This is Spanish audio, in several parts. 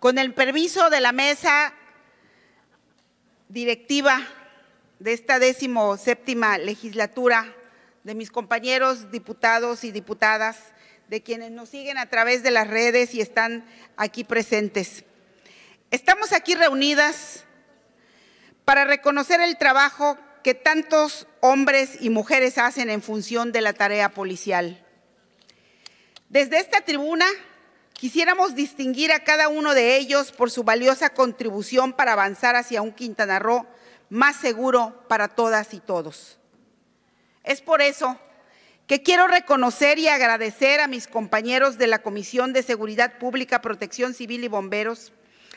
Con el permiso de la mesa directiva de esta décimo séptima legislatura, de mis compañeros diputados y diputadas, de quienes nos siguen a través de las redes y están aquí presentes. Estamos aquí reunidas para reconocer el trabajo que tantos hombres y mujeres hacen en función de la tarea policial. Desde esta tribuna Quisiéramos distinguir a cada uno de ellos por su valiosa contribución para avanzar hacia un Quintana Roo más seguro para todas y todos. Es por eso que quiero reconocer y agradecer a mis compañeros de la Comisión de Seguridad Pública, Protección Civil y Bomberos,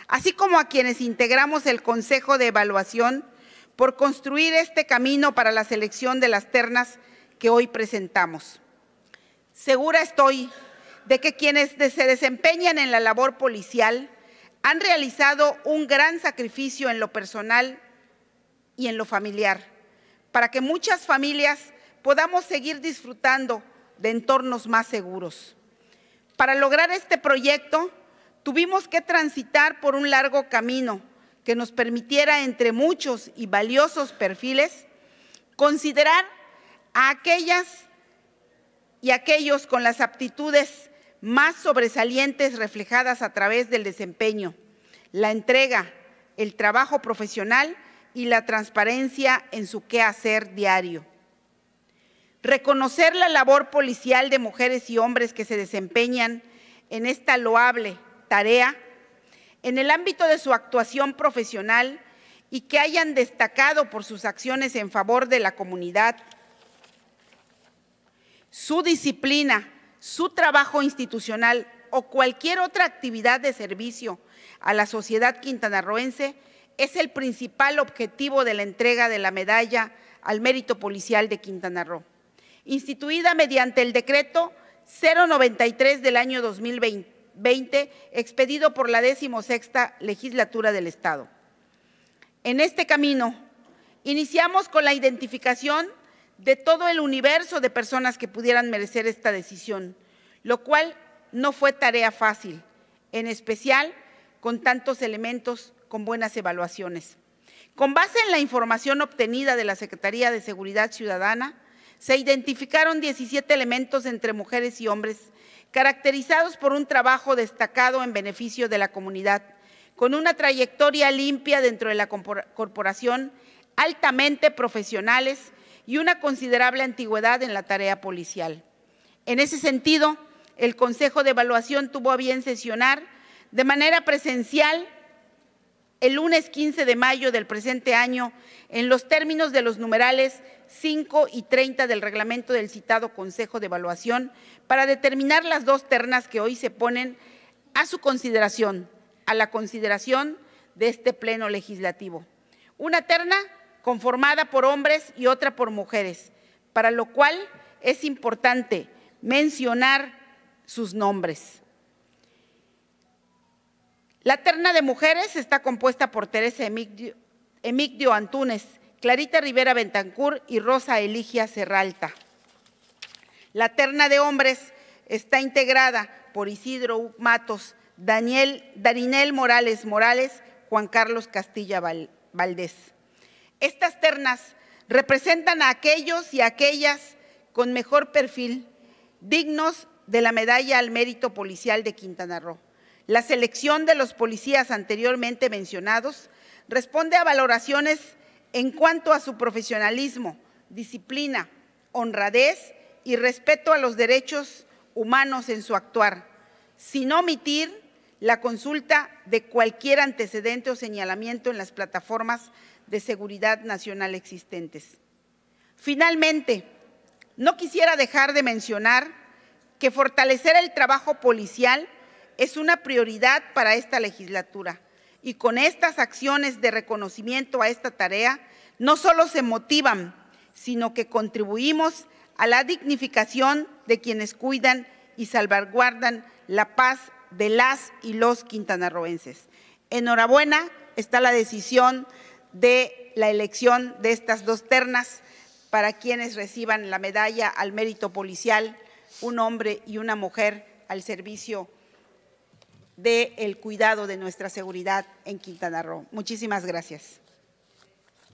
así como a quienes integramos el Consejo de Evaluación por construir este camino para la selección de las ternas que hoy presentamos. Segura estoy de que quienes se desempeñan en la labor policial han realizado un gran sacrificio en lo personal y en lo familiar, para que muchas familias podamos seguir disfrutando de entornos más seguros. Para lograr este proyecto, tuvimos que transitar por un largo camino que nos permitiera, entre muchos y valiosos perfiles, considerar a aquellas y aquellos con las aptitudes más sobresalientes reflejadas a través del desempeño, la entrega, el trabajo profesional y la transparencia en su quehacer diario. Reconocer la labor policial de mujeres y hombres que se desempeñan en esta loable tarea en el ámbito de su actuación profesional y que hayan destacado por sus acciones en favor de la comunidad. Su disciplina, su trabajo institucional o cualquier otra actividad de servicio a la sociedad quintanarroense es el principal objetivo de la entrega de la medalla al mérito policial de Quintana Roo, instituida mediante el decreto 093 del año 2020, expedido por la decimosexta legislatura del Estado. En este camino, iniciamos con la identificación de todo el universo de personas que pudieran merecer esta decisión, lo cual no fue tarea fácil, en especial con tantos elementos, con buenas evaluaciones. Con base en la información obtenida de la Secretaría de Seguridad Ciudadana, se identificaron 17 elementos entre mujeres y hombres, caracterizados por un trabajo destacado en beneficio de la comunidad, con una trayectoria limpia dentro de la corporación, altamente profesionales, y una considerable antigüedad en la tarea policial. En ese sentido, el Consejo de Evaluación tuvo a bien sesionar de manera presencial el lunes 15 de mayo del presente año en los términos de los numerales 5 y 30 del reglamento del citado Consejo de Evaluación para determinar las dos ternas que hoy se ponen a su consideración, a la consideración de este Pleno Legislativo. Una terna conformada por hombres y otra por mujeres, para lo cual es importante mencionar sus nombres. La terna de mujeres está compuesta por Teresa Emigdio, Antúnez, Clarita Rivera Bentancur y Rosa Eligia Serralta. La terna de hombres está integrada por Isidro Matos, Daniel, Darinel Morales Morales, Juan Carlos Castilla Valdés. Estas ternas representan a aquellos y aquellas con mejor perfil, dignos de la medalla al mérito policial de Quintana Roo. La selección de los policías anteriormente mencionados responde a valoraciones en cuanto a su profesionalismo, disciplina, honradez y respeto a los derechos humanos en su actuar, sin omitir la consulta de cualquier antecedente o señalamiento en las plataformas de seguridad nacional existentes. Finalmente, no quisiera dejar de mencionar que fortalecer el trabajo policial es una prioridad para esta legislatura y con estas acciones de reconocimiento a esta tarea no solo se motivan, sino que contribuimos a la dignificación de quienes cuidan y salvaguardan la paz de las y los quintanarroenses. Enhorabuena, está la decisión de la elección de estas dos ternas para quienes reciban la medalla al mérito policial, un hombre y una mujer al servicio del el cuidado de nuestra seguridad en Quintana Roo. Muchísimas gracias.